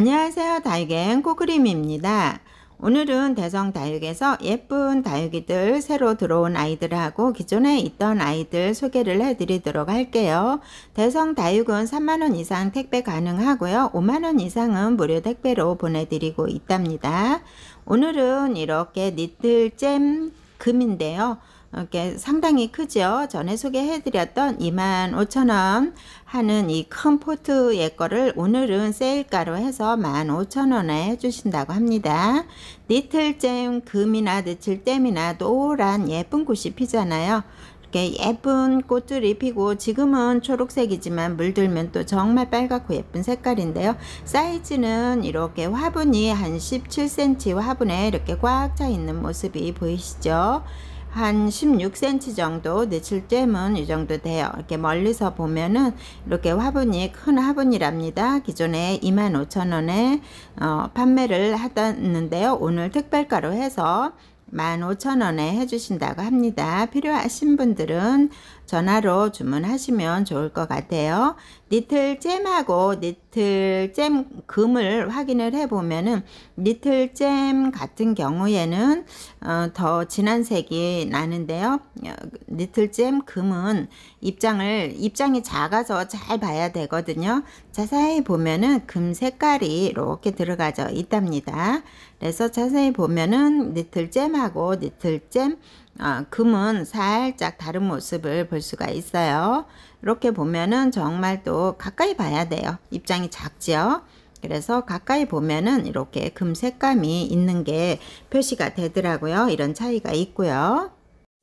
안녕하세요 다육엔 코크림입니다 오늘은 대성 다육에서 예쁜 다육이들 새로 들어온 아이들하고 기존에 있던 아이들 소개를 해드리도록 할게요. 대성 다육은 3만원 이상 택배 가능하고요. 5만원 이상은 무료 택배로 보내드리고 있답니다. 오늘은 이렇게 니들잼 금인데요. 이렇게 상당히 크죠. 전에 소개해드렸던 25,000원 하는 이컴 포트의 거를 오늘은 세일가로 해서 15,000원에 해주신다고 합니다. 니틀잼 금이나 니틀잼이나 노란 예쁜 꽃이 피잖아요. 이렇게 예쁜 꽃들이 피고 지금은 초록색이지만 물들면 또 정말 빨갛고 예쁜 색깔인데요. 사이즈는 이렇게 화분이 한 17cm 화분에 이렇게 꽉 차 있는 모습이 보이시죠? 한 16cm 정도 뇌칠잼은 이 정도 돼요. 이렇게 멀리서 보면은 이렇게 화분이 큰 화분이랍니다. 기존에 25,000원에 어, 판매를 하던는데요. 오늘 특별가로 해서 15,000원에 해주신다고 합니다. 필요하신 분들은 전화로 주문하시면 좋을 것 같아요. 니틀잼하고 니틀잼 금을 확인을 해보면은 니틀잼 같은 경우에는 어, 더 진한 색이 나는데요. 어, 니틀잼 금은 입장을 입장이 작아서 잘 봐야 되거든요. 자세히 보면은 금 색깔이 이렇게 들어가져 있답니다. 그래서 자세히 보면은 니틀잼하고 니틀잼 어, 금은 살짝 다른 모습을 볼 수가 있어요. 이렇게 보면은 정말 또 가까이 봐야 돼요. 입장이 작지요. 그래서 가까이 보면은 이렇게 금 색감이 있는 게 표시가 되더라고요. 이런 차이가 있고요.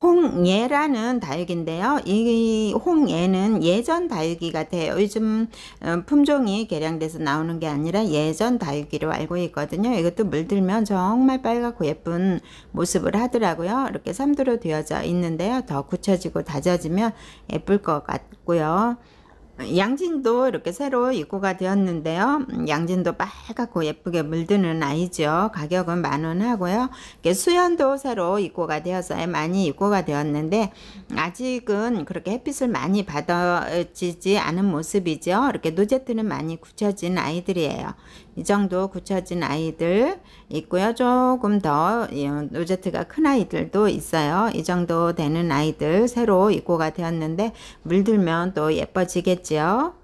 홍예라는 다육인데요. 이 홍예는 예전 다육이 같아요. 요즘 어, 품종이 개량돼서 나오는 게 아니라 예전 다육이로 알고 있거든요. 이것도 물들면 정말 빨갛고 예쁜 모습을 하더라고요. 이렇게 삼두로 되어져 있는데요. 더 굳혀지고 다져지면 예쁠 것 같고요. 양진도 이렇게 새로 입고가 되었는데요. 음, 양진도 빨갛고 예쁘게 물드는 아이죠. 가격은 만원 하고요. 수연도 새로 입고가 되어서 많이 입고가 되었는데 아직은 그렇게 햇빛을 많이 받아지지 않은 모습이죠. 이렇게 노제트는 많이 굳혀진 아이들이에요. 이 정도 굳혀진 아이들 있고요. 조금 더 노제트가 큰 아이들도 있어요. 이 정도 되는 아이들 새로 입고가 되었는데 물들면 또 예뻐지겠죠. 있지요.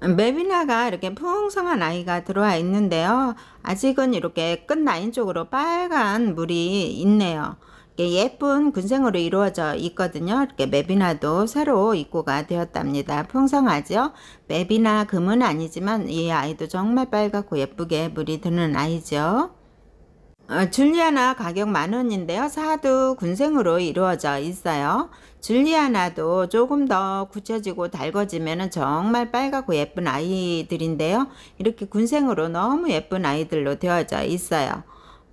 메비나가 이렇게 풍성한 아이가 들어와 있는데요. 아직은 이렇게 끝라인 쪽으로 빨간 물이 있네요. 예쁜 군생으로 이루어져 있거든요. 이렇게 메비나도 새로 입고가 되었답니다. 풍성하죠? 메비나 금은 아니지만 이 아이도 정말 빨갛고 예쁘게 물이 드는 아이죠. 어, 줄리아나 가격 만원인데요. 사두 군생으로 이루어져 있어요. 줄리아나도 조금 더 굳혀지고 달궈지면 정말 빨갛고 예쁜 아이들인데요. 이렇게 군생으로 너무 예쁜 아이들로 되어져 있어요.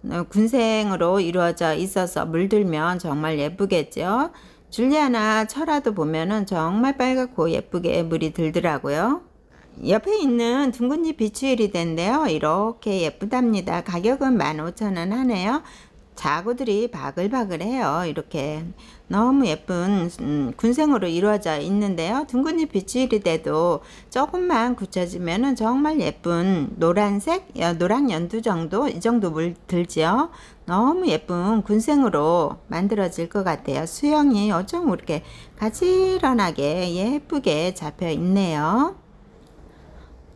어, 군생으로 이루어져 있어서 물들면 정말 예쁘겠죠. 줄리아나 철화도 보면은 정말 빨갛고 예쁘게 물이 들더라고요. 옆에 있는 둥근잎 비추일이된데요 이렇게 예쁘답니다. 가격은 15,000원 하네요. 자구들이 바글바글해요. 이렇게 너무 예쁜 음, 군생으로 이루어져 있는데요. 둥근잎 비일이돼도 조금만 굳혀지면 정말 예쁜 노란색, 노란 연두 정도 이 정도 물 들지요. 너무 예쁜 군생으로 만들어질 것 같아요. 수영이 어쩜 이렇게 가지런하게 예쁘게 잡혀 있네요.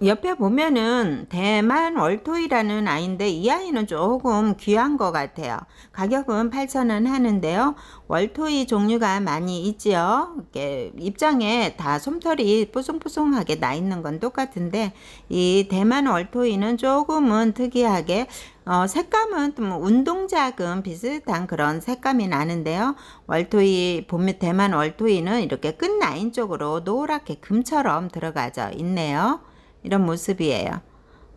옆에 보면은 대만 월토이라는 아이인데 이 아이는 조금 귀한 것 같아요. 가격은 8,000원 하는데요. 월토이 종류가 많이 있지요. 이렇게 입장에 다 솜털이 뽀송뽀송하게 나 있는 건 똑같은데 이 대만 월토이는 조금은 특이하게 어, 색감은 뭐 운동작은 비슷한 그런 색감이 나는데요. 월토이 봄에 대만 월토이는 이렇게 끝 라인 쪽으로 노랗게 금처럼 들어가져 있네요. 이런 모습이에요.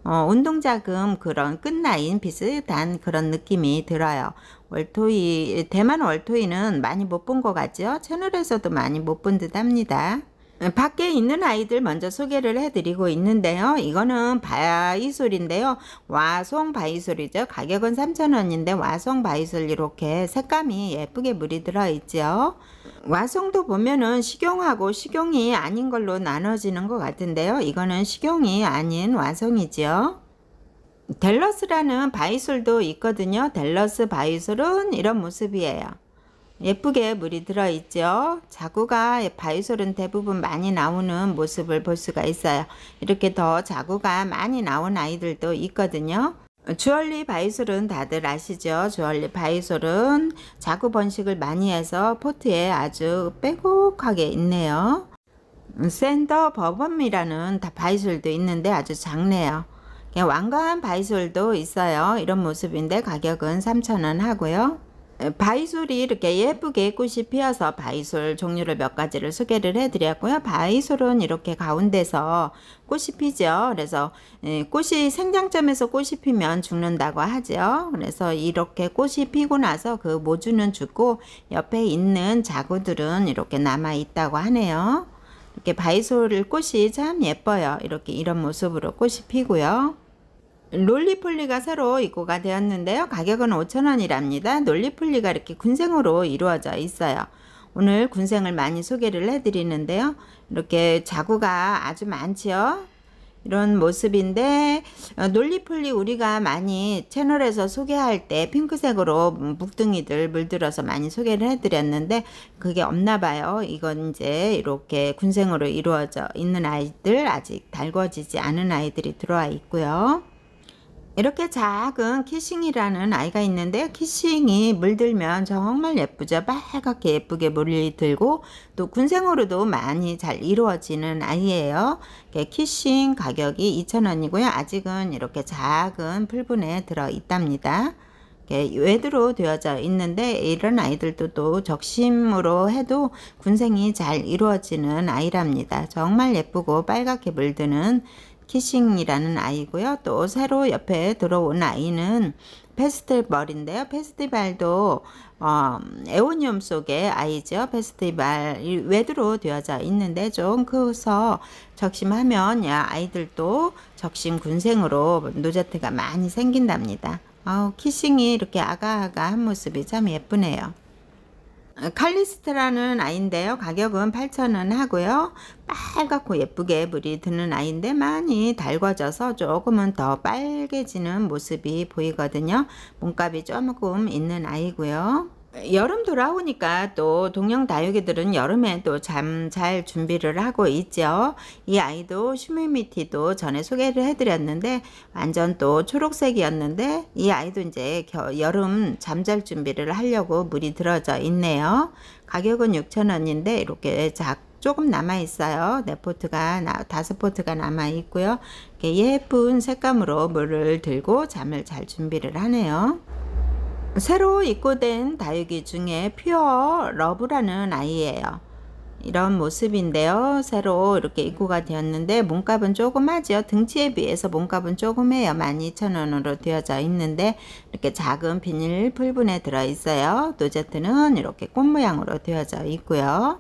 어, 운동자금 그런 끝나인 비슷한 그런 느낌이 들어요. 월토이, 대만 월토이는 많이 못 본 것 같죠? 채널에서도 많이 못 본 듯 합니다. 네, 밖에 있는 아이들 먼저 소개를 해드리고 있는데요. 이거는 바이솔인데요. 와송 바이솔이죠. 가격은 3,000원인데 와송 바이솔 이렇게 색감이 예쁘게 물이 들어있죠. 와송도 보면은 식용하고 식용이 아닌 걸로 나눠지는 것 같은데요. 이거는 식용이 아닌 와송이죠 델러스라는 바이솔도 있거든요. 델러스 바이솔은 이런 모습이에요. 예쁘게 물이 들어있죠. 자구가 바이솔은 대부분 많이 나오는 모습을 볼 수가 있어요. 이렇게 더 자구가 많이 나온 아이들도 있거든요. 주얼리 바이솔은 다들 아시죠? 주얼리 바이솔은 자구 번식을 많이 해서 포트에 아주 빼곡하게 있네요. 샌더 버범이라는 바이솔도 있는데 아주 작네요. 왕가한 바이솔도 있어요. 이런 모습인데 가격은 3,000원 하고요. 바이솔이 이렇게 예쁘게 꽃이 피어서 바이솔 종류를 몇 가지를 소개를 해드렸고요. 바이솔은 이렇게 가운데서 꽃이 피죠. 그래서 꽃이 생장점에서 꽃이 피면 죽는다고 하죠. 그래서 이렇게 꽃이 피고 나서 그 모주는 죽고 옆에 있는 자구들은 이렇게 남아 있다고 하네요. 이렇게 바이솔 꽃이 참 예뻐요. 이렇게 이런 모습으로 꽃이 피고요. 롤리폴리가 새로 입고가 되었는데요. 가격은 5,000원이랍니다. 롤리폴리가 이렇게 군생으로 이루어져 있어요. 오늘 군생을 많이 소개를 해드리는데요. 이렇게 자구가 아주 많지요. 이런 모습인데 논리폴리 어, 우리가 많이 채널에서 소개할 때 핑크색으로 묵둥이들 물들어서 많이 소개를 해드렸는데 그게 없나 봐요. 이건 이제 이렇게 군생으로 이루어져 있는 아이들 아직 달궈지지 않은 아이들이 들어와 있고요. 이렇게 작은 키싱이라는 아이가 있는데 키싱이 물들면 정말 예쁘죠. 빨갛게 예쁘게 물이 들고 또 군생으로도 많이 잘 이루어지는 아이예요. 키싱 가격이 2,000원이고요. 아직은 이렇게 작은 풀분에 들어 있답니다. 외드로 되어져 있는데 이런 아이들도 또 적심으로 해도 군생이 잘 이루어지는 아이랍니다. 정말 예쁘고 빨갛게 물드는 키싱이라는 아이고요. 또 새로 옆에 들어온 아이는 페스틸 벌인데요페스티벌도 어, 에오니움 속의 아이죠. 페스티발 외드로 되어져 있는데 좀 커서 적심하면 야 아이들도 적심 군생으로 노제트가 많이 생긴답니다. 어, 우 키싱이 이렇게 아가아가 한 모습이 참 예쁘네요. 칼리스트라는 아이인데요. 가격은 8,000원 하고요. 빨갛고 예쁘게 물이 드는 아이인데 많이 달궈져서 조금은 더 빨개지는 모습이 보이거든요. 몸값이 조금 있는 아이고요. 여름 돌아오니까 또 동양 다육이들은 여름에 또잠잘 준비를 하고 있죠. 이 아이도 슈미미티도 전에 소개를 해드렸는데 완전 또 초록색이었는데 이 아이도 이제 여름 잠잘 준비를 하려고 물이 들어져 있네요. 가격은 6,000원인데 이렇게 작 조금 남아 있어요. 네 포트가 다섯 포트가 남아 있고요. 예쁜 색감으로 물을 들고 잠을 잘 준비를 하네요. 새로 입고된 다육이 중에 퓨어 러브라는 아이예요. 이런 모습인데요. 새로 이렇게 입고가 되었는데 몸값은 조금하지요. 등치에 비해서 몸값은 조금해요. 12,000원으로 되어져 있는데 이렇게 작은 비닐 풀분에 들어있어요. 노제트는 이렇게 꽃 모양으로 되어져 있고요.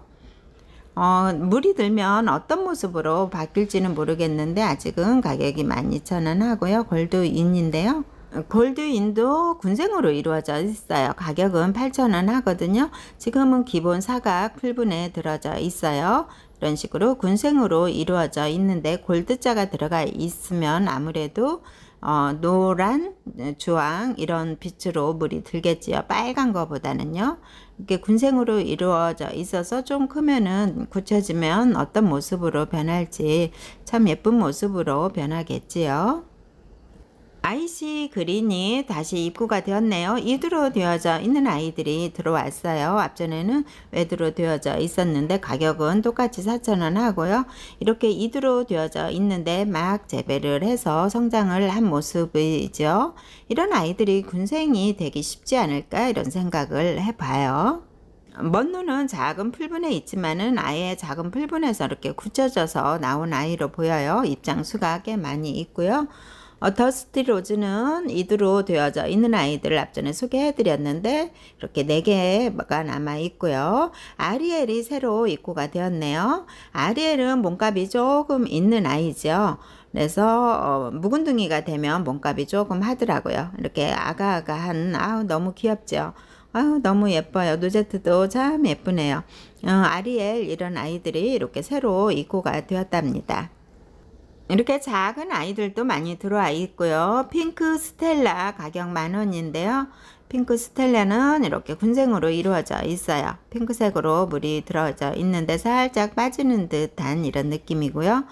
어, 물이 들면 어떤 모습으로 바뀔지는 모르겠는데 아직은 가격이 12,000원 하고요. 골드인인데요. 골드인도 군생으로 이루어져 있어요. 가격은 8,000원 하거든요. 지금은 기본 사각 풀분에 들어져 있어요. 이런 식으로 군생으로 이루어져 있는데 골드자가 들어가 있으면 아무래도 어, 노란, 네, 주황 이런 빛으로 물이 들겠지요. 빨간 거보다는요. 이게 군생으로 이루어져 있어서 좀 크면은 굳혀지면 어떤 모습으로 변할지 참 예쁜 모습으로 변하겠지요. 아이시 그린이 다시 입구가 되었네요. 이드로 되어져 있는 아이들이 들어왔어요. 앞전에는 외드로 되어져 있었는데 가격은 똑같이 4,000원 하고요. 이렇게 이드로 되어져 있는데 막 재배를 해서 성장을 한 모습이죠. 이런 아이들이 군생이 되기 쉽지 않을까 이런 생각을 해봐요. 먼눈은 작은 풀분에 있지만은 아예 작은 풀분에서 이렇게 굳혀져서 나온 아이로 보여요. 입장수가 꽤 많이 있고요. 어, 더스티 로즈는 이두로 되어져 있는 아이들을 앞전에 소개해드렸는데 이렇게 4개가 남아있고요. 아리엘이 새로 입고가 되었네요. 아리엘은 몸값이 조금 있는 아이죠. 그래서 어, 묵은둥이가 되면 몸값이 조금 하더라고요. 이렇게 아가아가한 아우 너무 귀엽죠. 아우 너무 예뻐요. 노제트도 참 예쁘네요. 어, 아리엘 이런 아이들이 이렇게 새로 입고가 되었답니다. 이렇게 작은 아이들도 많이 들어와 있고요. 핑크 스텔라 가격 만원인데요. 핑크 스텔라는 이렇게 군생으로 이루어져 있어요. 핑크색으로 물이 들어져 있는데 살짝 빠지는 듯한 이런 느낌이고요.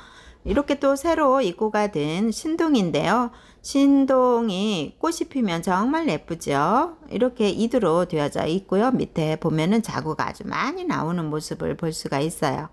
이렇게 또 새로 입고가 된 신동인데요. 신동이 꽃이 피면 정말 예쁘죠. 이렇게 이두로 되어져 있고요. 밑에 보면은 자구가 아주 많이 나오는 모습을 볼 수가 있어요.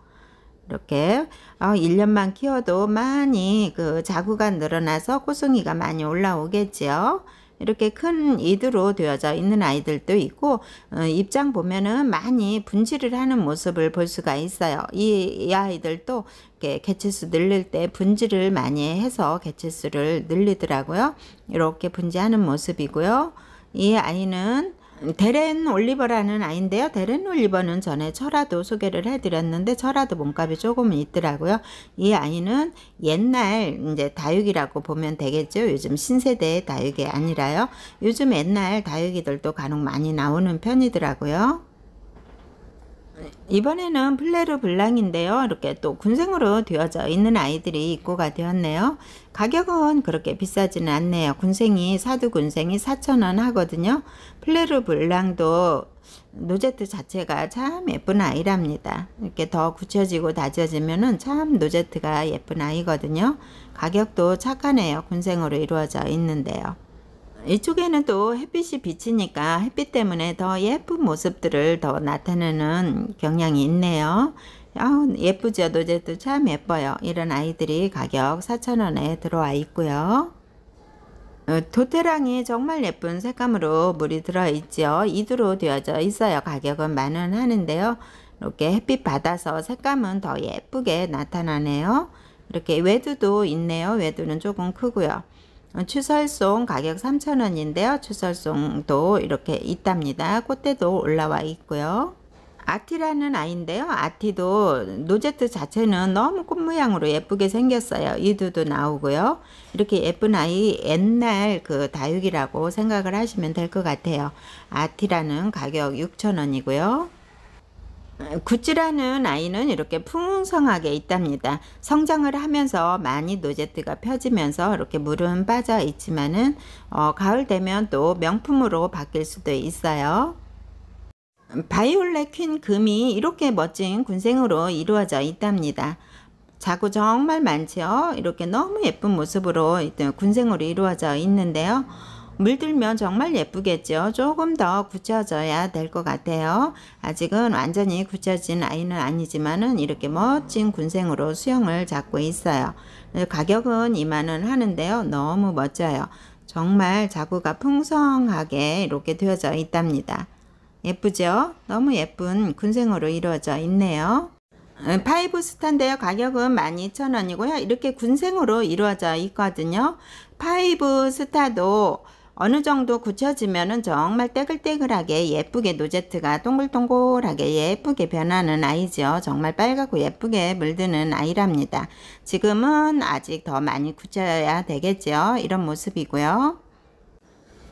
이렇게 어, 1년만 키워도 많이 그 자구가 늘어나서 꽃숭이가 많이 올라오겠지요. 이렇게 큰 이두로 되어져 있는 아이들도 있고 어, 입장 보면은 많이 분질을 하는 모습을 볼 수가 있어요. 이, 이 아이들도 이렇게 개체수 늘릴 때 분질을 많이 해서 개체수를 늘리더라고요. 이렇게 분지하는 모습이고요. 이 아이는 데렌 올리버라는 아이인데요. 데렌 올리버는 전에 철화도 소개를 해드렸는데 철화도 몸값이 조금은 있더라고요. 이 아이는 옛날 이제 다육이라고 보면 되겠죠. 요즘 신세대의 다육이 아니라요. 요즘 옛날 다육이들도 간혹 많이 나오는 편이더라고요. 네. 이번에는 플레르 블랑인데요. 이렇게 또 군생으로 되어져 있는 아이들이 입고가 되었네요. 가격은 그렇게 비싸지는 않네요. 군생이 사두 군생이 4천원 하거든요. 플레르 블랑도 노제트 자체가 참 예쁜 아이랍니다. 이렇게 더 굳혀지고 다져지면참 노제트가 예쁜 아이거든요. 가격도 착하네요. 군생으로 이루어져 있는데요. 이쪽에는 또 햇빛이 비치니까 햇빛 때문에 더 예쁜 모습들을 더 나타내는 경향이 있네요. 아우 예쁘죠 노제도 참 예뻐요 이런 아이들이 가격 4,000원에 들어와 있고요 어, 도테랑이 정말 예쁜 색감으로 물이 들어있지 이두로 되어져 있어요 가격은 만원 하는데요 이렇게 햇빛 받아서 색감은 더 예쁘게 나타나네요 이렇게 외두도 있네요 외두는 조금 크고요 추설송 가격 3,000원인데요. 추설송도 이렇게 있답니다. 꽃대도 올라와 있고요. 아티라는 아이인데요. 아티도 노제트 자체는 너무 꽃 모양으로 예쁘게 생겼어요. 이두도 나오고요. 이렇게 예쁜 아이 옛날 그 다육이라고 생각을 하시면 될 것 같아요. 아티라는 가격 6,000원이고요. 구찌라는 아이는 이렇게 풍성하게 있답니다. 성장을 하면서 많이 노제트가 펴지면서 이렇게 물은 빠져 있지만은 어, 가을 되면 또 명품으로 바뀔 수도 있어요. 바이올렛 퀸 금이 이렇게 멋진 군생으로 이루어져 있답니다. 자구 정말 많지 이렇게 너무 예쁜 모습으로 군생으로 이루어져 있는데요. 물들면 정말 예쁘겠죠. 조금 더 굳혀져야 될 것 같아요. 아직은 완전히 굳혀진 아이는 아니지만은 이렇게 멋진 군생으로 수영을 잡고 있어요. 네, 가격은 2만원 하는데요. 너무 멋져요. 정말 자구가 풍성하게 이렇게 되어져 있답니다. 예쁘죠? 너무 예쁜 군생으로 이루어져 있네요. 네, 파이브 스타인데요. 가격은 12,000원이고요. 이렇게 군생으로 이루어져 있거든요. 파이브 스타도 어느 정도 굳혀지면은 정말 떼글떼글하게 예쁘게 노제트가 동글동글하게 예쁘게 변하는 아이지요. 정말 빨갛고 예쁘게 물드는 아이랍니다. 지금은 아직 더 많이 굳혀야 되겠죠 이런 모습이고요.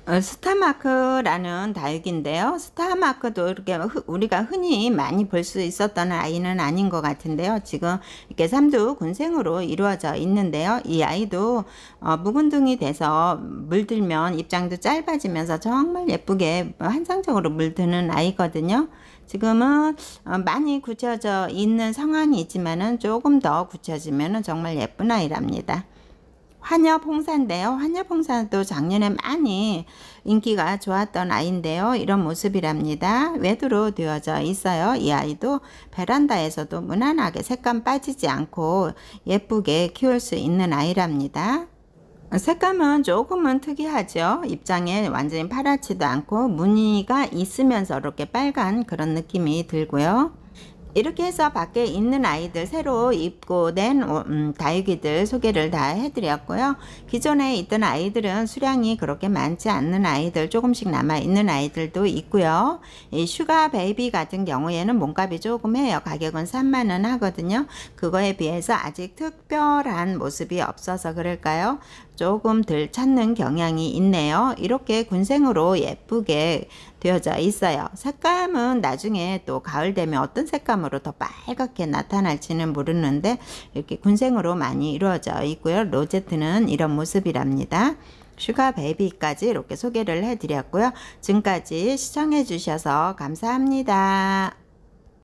어, 스타마크라는 닭인데요 스타마크도 이렇게 우리가 흔히 많이 볼 수 있었던 아이는 아닌 것 같은데요. 지금 이렇게 삼두 군생으로 이루어져 있는데요. 이 아이도 어, 묵은둥이 돼서 물들면 입장도 짧아지면서 정말 예쁘게 환상적으로 물드는 아이거든요. 지금은 어, 많이 굳혀져 있는 상황이지만은 조금 더굳혀지면 정말 예쁜 아이랍니다. 환엽홍사인데요. 환엽홍사도 작년에 많이 인기가 좋았던 아이인데요. 이런 모습이랍니다. 외두로 되어져 있어요. 이 아이도 베란다에서도 무난하게 색감 빠지지 않고 예쁘게 키울 수 있는 아이랍니다. 색감은 조금은 특이하죠. 입장에 완전히 파랗지도 않고 무늬가 있으면서 이렇게 빨간 그런 느낌이 들고요. 이렇게 해서 밖에 있는 아이들 새로 입고 낸 어, 음, 다육이들 소개를 다 해드렸고요. 기존에 있던 아이들은 수량이 그렇게 많지 않는 아이들 조금씩 남아 있는 아이들도 있고요. 이 슈가 베이비 같은 경우에는 몸값이 조금 해요. 가격은 3만 원 하거든요. 그거에 비해서 아직 특별한 모습이 없어서 그럴까요? 조금 덜 찾는 경향이 있네요. 이렇게 군생으로 예쁘게 되어져 있어요. 색감은 나중에 또 가을 되면 어떤 색감으로 더 빨갛게 나타날지는 모르는데 이렇게 군생으로 많이 이루어져 있고요. 로제트는 이런 모습이랍니다. 슈가 베이비까지 이렇게 소개를 해드렸고요. 지금까지 시청해 주셔서 감사합니다.